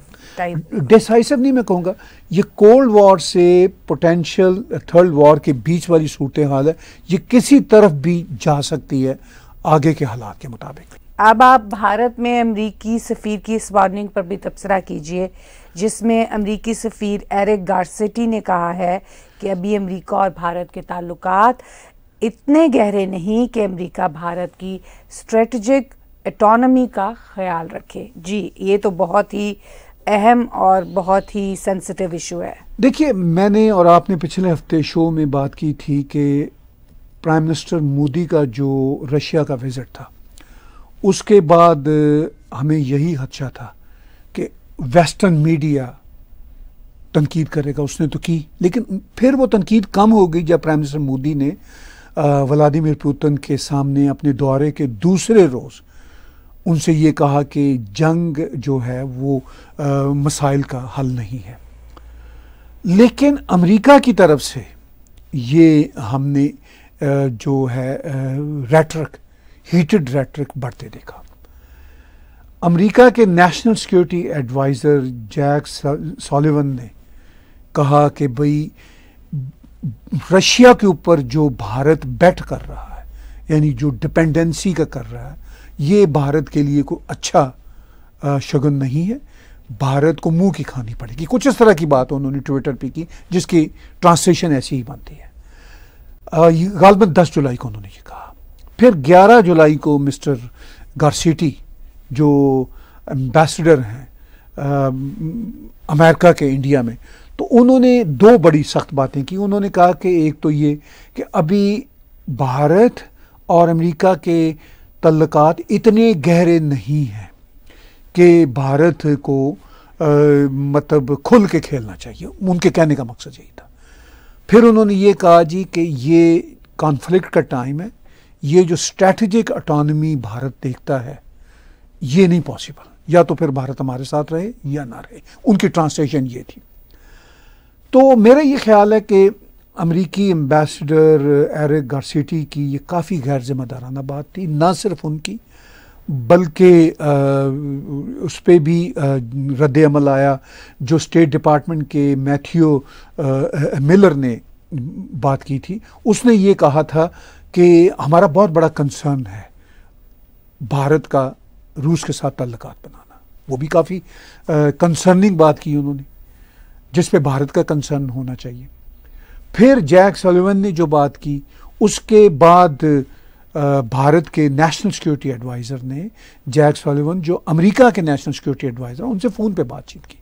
डिसाइसिव नहीं मैं कहूँगा ये कोल्ड वॉर से पोटेंशियल थर्ड वॉर के बीच वाली सूरत हाल है ये किसी तरफ भी जा सकती है आगे के हालात के मुताबिक अब आप भारत में अमरीकी सफ़ीर की इस वार्निंग पर भी तबसरा कीजिए जिसमें अमरीकी सफ़ीर एरिक गार्सिटी ने कहा है कि अभी अमरीका और भारत के ताल्लुक इतने गहरे नहीं कि अमरीका भारत की स्ट्रेटजिक एटोनमी का ख्याल रखे जी ये तो बहुत ही अहम और बहुत ही सेंसिटिव इशू है देखिए मैंने और आपने पिछले हफ्ते शो में बात की थी कि प्राइम मिनिस्टर मोदी का जो रशिया का विज़िट था उसके बाद हमें यही खदशा था कि वेस्टर्न मीडिया तनकीद करेगा उसने तो की लेकिन फिर वो तनकीद कम हो गई जब प्राइम मिनिस्टर मोदी ने व्लादिमिर पुतिन के सामने अपने दौरे के दूसरे रोज़ उनसे ये कहा कि जंग जो है वो मसाइल का हल नहीं है लेकिन अमेरिका की तरफ से ये हमने जो है रेटरक हीटेड रेटरक बढ़ते देखा अमेरिका के national security adviser Jake Sullivan ने कहा कि भाई रशिया के ऊपर जो भारत बैट कर रहा है यानी जो डिपेंडेंसी का कर रहा है ये भारत के लिए कोई अच्छा शगन नहीं है भारत को मुंह की खानी पड़ेगी कुछ इस तरह की बात उन्होंने ट्विटर पे की जिसकी ट्रांसलेशन ऐसी ही बनती है गलबन दस जुलाई को उन्होंने ये कहा फिर ग्यारह जुलाई को मिस्टर गारसीटी जो एम्बेसडर हैं अमेरिका के इंडिया में तो उन्होंने दो बड़ी सख्त बातें की उन्होंने कहा कि एक तो ये कि अभी भारत और अमेरिका के तल्लक इतने गहरे नहीं हैं कि भारत को आ, मतलब खुल के खेलना चाहिए उनके कहने का मकसद यही था फिर उन्होंने ये कहा जी कि ये कॉन्फ्लिक्ट का टाइम है ये जो स्ट्रेटजिक अटोनमी भारत देखता है ये नहीं पॉसिबल या तो फिर भारत हमारे साथ रहे या ना रहे उनकी ट्रांसलेशन ये थी तो मेरा ये ख्याल है कि अमरीकी एम्बेसडर एरिक गारसिटी की ये काफ़ी गैर जिम्मेदाराना बात थी ना सिर्फ उनकी बल्कि उस पर भी रद्दमल आया जो स्टेट डिपार्टमेंट के मैथ्यू मिलर ने बात की थी उसने ये कहा था कि हमारा बहुत बड़ा कंसर्न है भारत का रूस के साथ तल्लक बनाना वो भी काफ़ी कंसर्निंग बात की उन्होंने जिस पे भारत का कंसर्न होना चाहिए फिर जैक सलिवन ने जो बात की उसके बाद भारत के नेशनल सिक्योरिटी एडवाइज़र ने जैक सॉलिवन जो अमेरिका के नेशनल सिक्योरिटी एडवाइज़र उनसे फ़ोन पे बातचीत की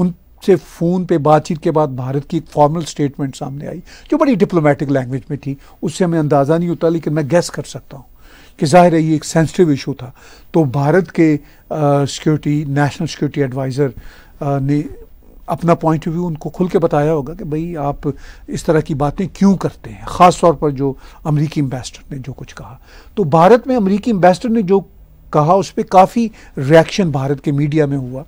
उनसे फ़ोन पे बातचीत के बाद भारत की एक फॉर्मल स्टेटमेंट सामने आई जो बड़ी डिप्लोमेटिक लैंग्वेज में थी उससे हमें अंदाज़ा नहीं होता लेकिन मैं गैस कर सकता हूँ कि जाहिर है ये एक सेंसिटिव इशू था तो भारत के सिक्योरिटी नेशनल सिक्योरिटी एडवाइज़र ने अपना पॉइंट ऑफ व्यू उनको खुल के बताया होगा कि भाई आप इस तरह की बातें क्यों करते हैं ख़ास तौर पर जो अमरीकी एम्बेसडर ने जो कुछ कहा तो भारत में अमरीकी एम्बेसडर ने जो कहा उस पर काफ़ी रिएक्शन भारत के मीडिया में हुआ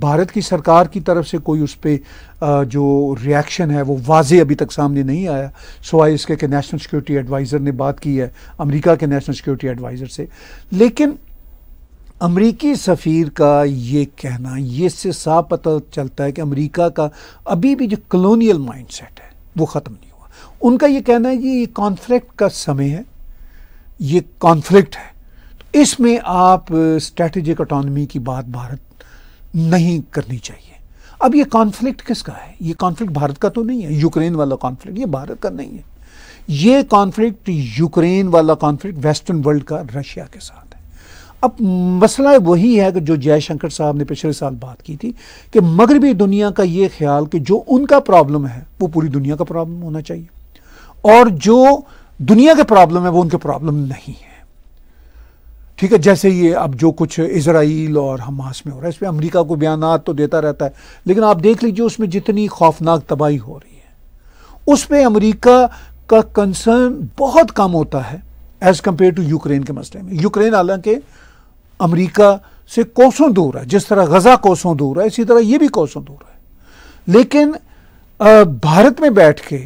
भारत की सरकार की तरफ से कोई उस पर जो रिएक्शन है वो वाजे अभी तक सामने नहीं आया सोए इसके कि नेशनल सिक्योरिटी एडवाइज़र ने बात की है अमेरिका के नेशनल सिक्योरिटी एडवाइज़र से लेकिन अमरीकी सफ़ीर का ये कहना ये से साफ पता चलता है कि अमरीका का अभी भी जो कलोनियल माइंड सेट है वो ख़त्म नहीं हुआ उनका ये कहना है कि ये कॉन्फ्लिक्ट का समय है ये कॉन्फ्लिक्ट है तो इसमें आप स्ट्रेटजिक अटोनमी की बात भारत नहीं करनी चाहिए अब ये कॉन्फ्लिक्ट किसका है ये कॉन्फ्लिक्ट भारत का तो नहीं है यूक्रेन वाला कॉन्फ्लिक्ट ये भारत का नहीं है ये कॉन्फ्लिक्ट यूक्रेन वाला कॉन्फ्लिक्ट वेस्टर्न वर्ल्ड का रशिया के साथ अब मसला वही है कि जो जयशंकर साहब ने पिछले साल बात की थी कि मगरबी दुनिया का ये ख्याल कि जो उनका प्रॉब्लम है वो पूरी दुनिया का प्रॉब्लम होना चाहिए और जो दुनिया के प्रॉब्लम है वो उनके प्रॉब्लम नहीं है ठीक है जैसे ये अब जो कुछ इसराइल और हमास में हो रहा है इसमें अमरीका को बयान तो देता रहता है लेकिन आप देख लीजिए उसमें जितनी खौफनाक तबाही हो रही है उस पर अमरीका का कंसर्न बहुत कम होता है एज़ कम्पेयर टू यूक्रेन के मसले में यूक्रेन हालांकि अमेरिका से कोसों दूर है जिस तरह गज़ा कोसों दूर है इसी तरह ये भी कोसों दूर है लेकिन भारत में बैठ के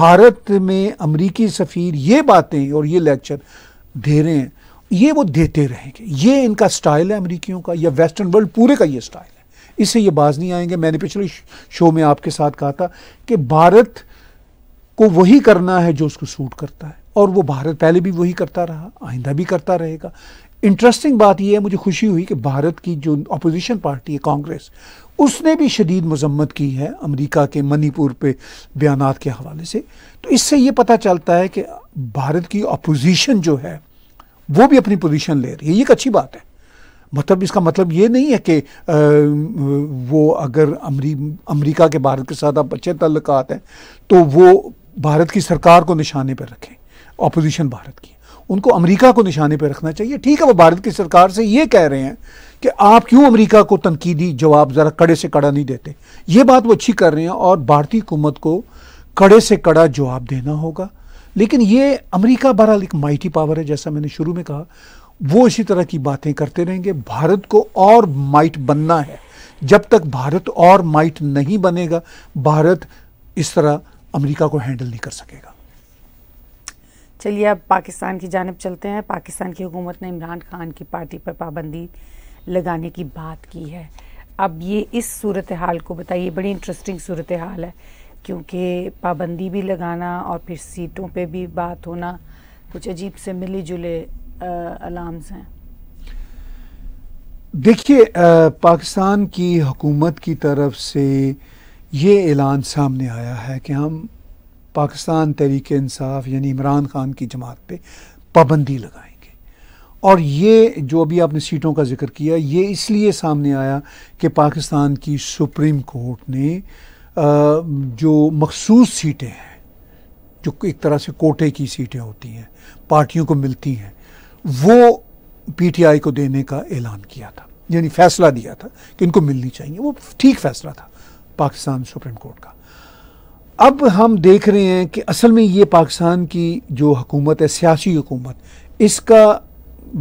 भारत में अमरीकी सफ़ीर ये बातें और ये लेक्चर दे रहे हैं ये वो देते रहेंगे ये इनका स्टाइल है अमरीकियों का या वेस्टर्न वर्ल्ड पूरे का ये स्टाइल है इससे ये बाज नहीं आएंगे मैंने पिछले शो में आपके साथ कहा था कि भारत को वही करना है जो उसको सूट करता है और वो भारत पहले भी वही करता रहा आइंदा भी करता रहेगा इंटरेस्टिंग बात यह है मुझे खुशी हुई कि भारत की जो अपोजिशन पार्टी है कांग्रेस उसने भी शदीद मजम्मत की है अमेरिका के मणिपुर पे बयान के हवाले से तो इससे ये पता चलता है कि भारत की अपोजिशन जो है वो भी अपनी पोजीशन ले रही है ये एक अच्छी बात है मतलब इसका मतलब ये नहीं है कि वो अगर अमरी अमरीका के भारत के साथ आप अच्छे तल्लक हैं तो वो भारत की सरकार को निशाने पर रखें अपोजिशन भारत की उनको अमेरिका को निशाने पर रखना चाहिए ठीक है वो भारत की सरकार से ये कह रहे हैं कि आप क्यों अमेरिका को तनकीदी जवाब ज़रा कड़े से कड़ा नहीं देते ये बात वो अच्छी कर रहे हैं और भारतीय हुकूमत को कड़े से कड़ा जवाब देना होगा लेकिन ये अमेरिका बहरहाल एक माइटी पावर है जैसा मैंने शुरू में कहा वो इसी तरह की बातें करते रहेंगे भारत को और माइट बनना है जब तक भारत और माइट नहीं बनेगा भारत इस तरह अमेरिका को हैंडल नहीं कर सकेगा चलिए अब पाकिस्तान की जानब चलते हैं पाकिस्तान की हुकूमत ने इमरान खान की पार्टी पर पाबंदी लगाने की बात की है अब ये इस सूरत हाल को बताइए बड़ी इंटरेस्टिंग सूरत हाल है क्योंकि पाबंदी भी लगाना और फिर सीटों पे भी बात होना कुछ अजीब से मिले जुले अलार्म्स हैं देखिए पाकिस्तान की हुकूमत की तरफ से ये ऐलान सामने आया है कि हम पाकिस्तान तहरीक इंसाफ यानी इमरान खान की जमात पर पाबंदी लगाएंगे और ये जो अभी आपने सीटों का जिक्र किया ये इसलिए सामने आया कि पाकिस्तान की सुप्रीम कोर्ट ने जो मखसूस सीटें हैं जो एक तरह से कोटे की सीटें होती हैं पार्टियों को मिलती हैं वो पीटीआई को देने का ऐलान किया था यानी फैसला दिया था कि इनको मिलनी चाहिए वो ठीक फैसला था पाकिस्तान सुप्रीम कोर्ट का अब हम देख रहे हैं कि असल में ये पाकिस्तान की जो हुकूमत है सियासी हुकूमत इसका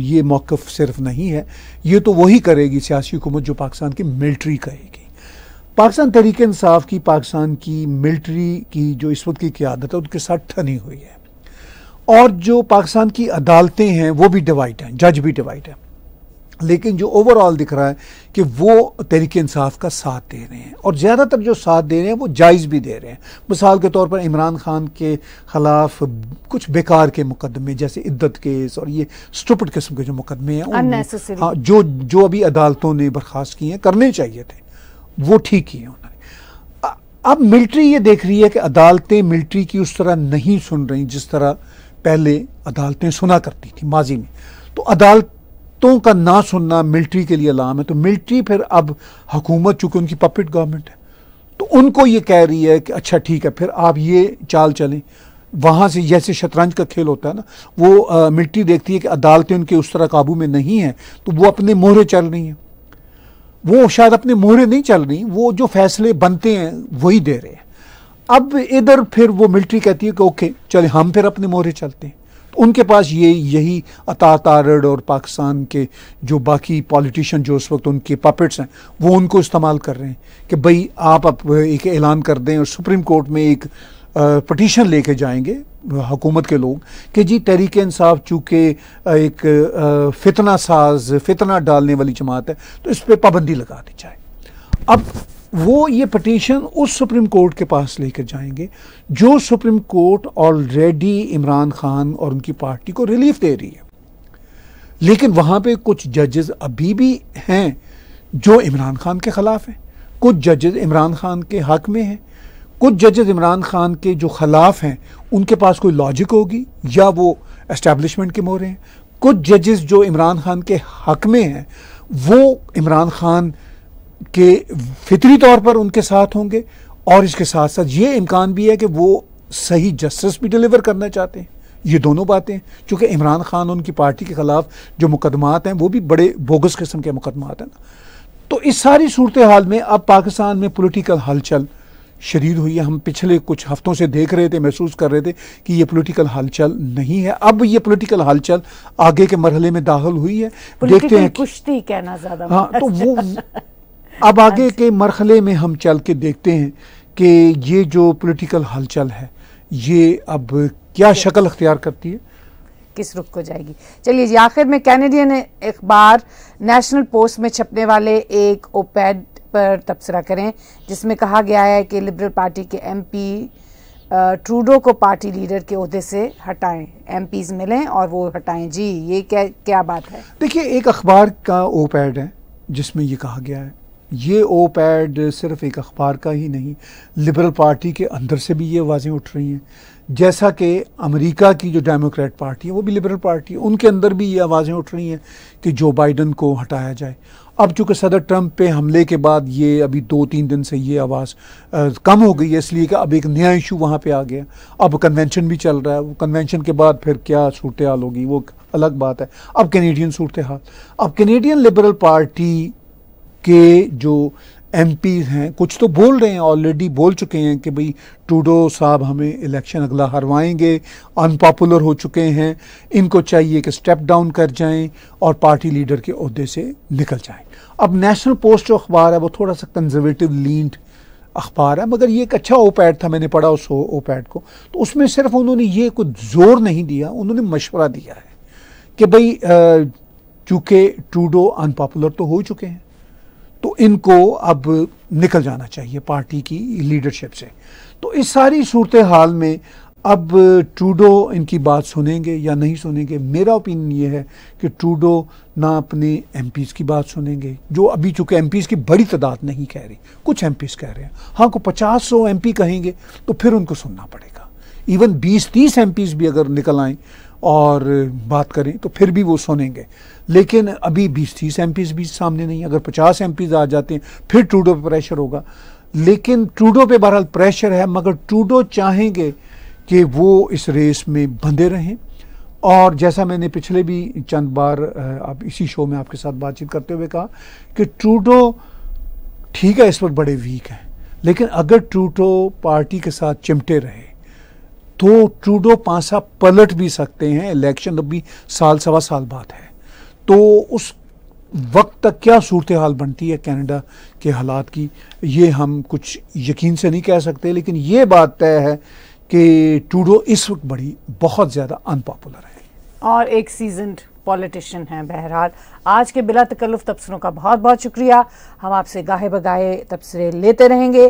ये मौक़ सिर्फ नहीं है ये तो वही करेगी सियासी हुकूमत जो पाकिस्तान की मिल्ट्री कहेगी पाकिस्तान तहरीक इंसाफ की पाकिस्तान की मिल्ट्री की जो इस वक्त की क्यादत है उनके साथ ठनी हुई है और जो पाकिस्तान की अदालतें हैं वो भी डिवाइड हैं जज भी डिवाइड हैं लेकिन जो ओवरऑल दिख रहा है कि वो तहरीक इंसाफ का साथ दे रहे हैं और ज़्यादातर जो साथ दे रहे हैं वो जायज़ भी दे रहे हैं मिसाल के तौर पर इमरान खान के ख़िलाफ़ कुछ बेकार के मुकदमे जैसे इद्दत केस और ये स्टुपट किस्म के जो मुकदमे हैं हाँ जो जो अभी अदालतों ने बर्खास्त किए हैं करने चाहिए थे वो ठीक किए उन्होंने अब मिल्ट्री ये देख रही है कि अदालतें मिल्ट्री की उस तरह नहीं सुन रही जिस तरह पहले अदालतें सुना करती थी माजी में तो अदालत कुत्तों का ना सुनना मिलिट्री के लिए अलार्म है तो मिलिट्री फिर अब हुकूमत चूंकि उनकी पपिट गवर्नमेंट है तो उनको ये कह रही है कि अच्छा ठीक है फिर आप ये चाल चलें वहाँ से जैसे शतरंज का खेल होता है ना वो मिलिट्री देखती है कि अदालतें उनके उस तरह काबू में नहीं है तो वो अपने मोहरे चल रही हैं वो शायद अपने मोहरे नहीं चल रही वो जो फैसले बनते हैं वही दे रहे हैं अब इधर फिर वो मिलिट्री कहती है कि ओके चले हम फिर अपने मोहरे चलते हैं उनके पास ये यही अता तारड़ और पाकिस्तान के जो बाकी पॉलिटिशन जो उस वक्त उनके पपेट्स हैं वो उनको इस्तेमाल कर रहे हैं कि भाई आप अब एक ऐलान कर दें और सुप्रीम कोर्ट में एक पटिशन लेके जाएंगे हुकूमत के लोग कि जी तहरीक इंसाफ चूँकि एक फितना साज फितना डालने वाली जमात है तो इस पर पाबंदी लगा दी जाए अब वो ये पटिशन उस सुप्रीम कोर्ट के पास लेकर जाएंगे जो supreme court already Imran Khan और उनकी पार्टी को रिलीफ दे रही है लेकिन वहाँ पे कुछ जजेस अभी भी हैं जो इमरान खान के ख़िलाफ़ हैं कुछ जजेस इमरान खान के हक में हैं कुछ जजेस इमरान खान के जो ख़िलाफ़ हैं उनके पास कोई लॉजिक होगी या वो इस्टेब्लिशमेंट के मोहरे हैं कुछ जजेस जो इमरान खान के हक में हैं वो इमरान खान कि फितरी तौर पर उनके साथ होंगे और इसके साथ साथ ये इम्कान भी है कि वो सही जस्टिस भी डिलीवर करना चाहते हैं ये दोनों बातें चूँकि इमरान खान उनकी पार्टी के ख़िलाफ़ जो मुकदमात हैं वो भी बड़े बोगस किस्म के मुकदमात हैं तो इस सारी सूरत हाल में अब पाकिस्तान में पोलिटिकल हलचल शरीद हुई है हम पिछले कुछ हफ्तों से देख रहे थे महसूस कर रहे थे कि ये पॉलिटिकल हलचल नहीं है अब ये पॉलिटिकल हलचल आगे के मरहले में दाखिल हुई है देखते हैं कुश्ती कहना ज्यादा हाँ तो वो अब हाँ आगे के मरहले में हम चल के देखते हैं कि ये जो पोलिटिकल हलचल है ये अब क्या शक्ल अख्तियार करती है किस रुख को जाएगी चलिए जी आखिर में कैनेडियन अखबार नेशनल पोस्ट में छपने वाले एक ओपेड पर तबसरा करें जिसमें कहा गया है कि लिबरल पार्टी के एमपी ट्रूडो को पार्टी लीडर के अहदे से हटाएं एमपीज मिलें और वो हटाएं जी ये क्या क्या बात है देखिए एक अखबार का ओपैड है जिसमें ये कहा गया है ये ओ पैड सिर्फ एक अखबार का ही नहीं लिबरल पार्टी के अंदर से भी ये आवाज़ें उठ रही हैं जैसा कि अमेरिका की जो डेमोक्रेट पार्टी है वो भी लिबरल पार्टी है उनके अंदर भी ये आवाज़ें उठ रही हैं कि जो बाइडन को हटाया जाए अब चूंकि सदर ट्रंप पे हमले के बाद ये अभी दो तीन दिन से ये आवाज़ कम हो गई है इसलिए कि अब एक नया इशू वहाँ पे आ गया अब कन्वेंशन भी चल रहा है वो कन्वेंशन के बाद फिर क्या सूरत हाल होगी वो अलग बात है अब कैनेडियन सूरत हाल अब कैनेडियन लिबरल पार्टी के जो एम हैं कुछ तो बोल रहे हैं ऑलरेडी बोल चुके हैं कि भाई टूडो साहब हमें इलेक्शन अगला हरवाएंगे अनपॉपुलर हो चुके हैं इनको चाहिए कि स्टेप डाउन कर जाएं और पार्टी लीडर के अहदे से निकल जाएं अब नेशनल पोस्ट जो अखबार है वो थोड़ा सा कंजर्वेटिव लीड अखबार है मगर ये एक अच्छा ओपैड था मैंने पढ़ा उस ओपैड को तो उसमें सिर्फ उन्होंने ये कुछ जोर नहीं दिया उन्होंने मशवरा दिया है कि भाई चूँकि टूडो अनपॉपुलर तो हो चुके हैं तो इनको अब निकल जाना चाहिए पार्टी की लीडरशिप से तो इस सारी सूरत हाल में अब ट्रूडो इनकी बात सुनेंगे या नहीं सुनेंगे मेरा ओपिनियन ये है कि ट्रूडो ना अपने एम की बात सुनेंगे जो अभी चूँकि एम की बड़ी तादाद नहीं कह रही कुछ एम कह रहे हैं हाँ को पचास सौ एम कहेंगे तो फिर उनको सुनना पड़ेगा इवन बीस तीस एम भी अगर निकल आएँ और बात करें तो फिर भी वो सुनेंगे लेकिन अभी बीस तीस एम भी सामने नहीं अगर पचास एम आ जाते हैं फिर ट्रूडो पर प्रेशर होगा लेकिन ट्रूडो पे बहरहाल प्रेशर है मगर ट्रूडो चाहेंगे कि वो इस रेस में बंधे रहें और जैसा मैंने पिछले भी चंद बार आप इसी शो में आपके साथ बातचीत करते हुए कहा कि ट्रूडो ठीक है इस वक्त बड़े वीक हैं लेकिन अगर ट्रूडो पार्टी के साथ चिमटे रहे तो ट्रूडो पांसा पलट भी सकते हैं इलेक्शन अब भी साल सवा साल बाद है तो उस वक्त तक क्या सूरत हाल बनती है कनाडा के हालात की ये हम कुछ यकीन से नहीं कह सकते लेकिन ये बात तय है कि टूडो इस वक्त बड़ी बहुत ज़्यादा अनपॉपुलर है और एक सीजन पॉलिटिशियन हैं बहरहाल आज के बिला तकल्लुफ़ तबसरों का बहुत बहुत शुक्रिया हम आपसे गाहे बगाहे तबसरे लेते रहेंगे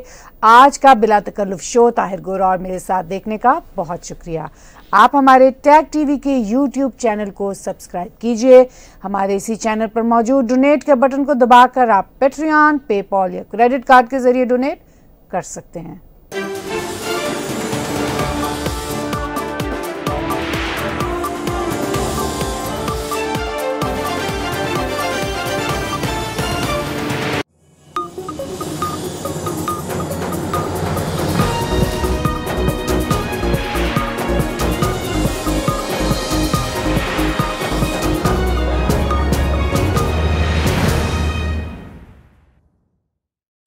आज का बिला तकल्लुफ़ शो ताहिर गोरा और मेरे साथ देखने का बहुत शुक्रिया आप हमारे टैग टीवी के यूट्यूब चैनल को सब्सक्राइब कीजिए हमारे इसी चैनल पर मौजूद डोनेट के बटन को दबाकर आप पेट्रियन पेपॉल या क्रेडिट कार्ड के जरिए डोनेट कर सकते हैं